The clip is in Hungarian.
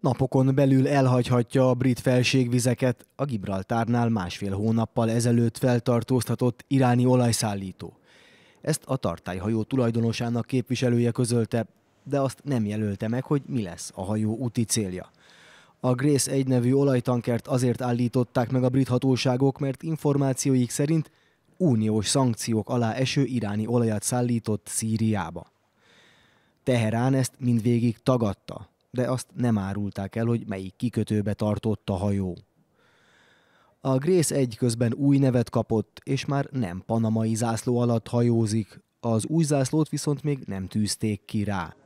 napokon belül elhagyhatja a brit felségvizeket a Gibraltárnál másfél hónappal ezelőtt feltartóztatott iráni olajszállító. Ezt a tartályhajó tulajdonosának képviselője közölte, de azt nem jelölte meg, hogy mi lesz a hajó úti célja. A Grace egy nevű olajtankert azért állították meg a brit hatóságok, mert információik szerint uniós szankciók alá eső iráni olajat szállított Szíriába. Teherán ezt mindvégig tagadta, de azt nem árulták el, hogy melyik kikötőbe tartott a hajó. A Grész egy közben új nevet kapott, és már nem panamai zászló alatt hajózik, az új zászlót viszont még nem tűzték ki rá.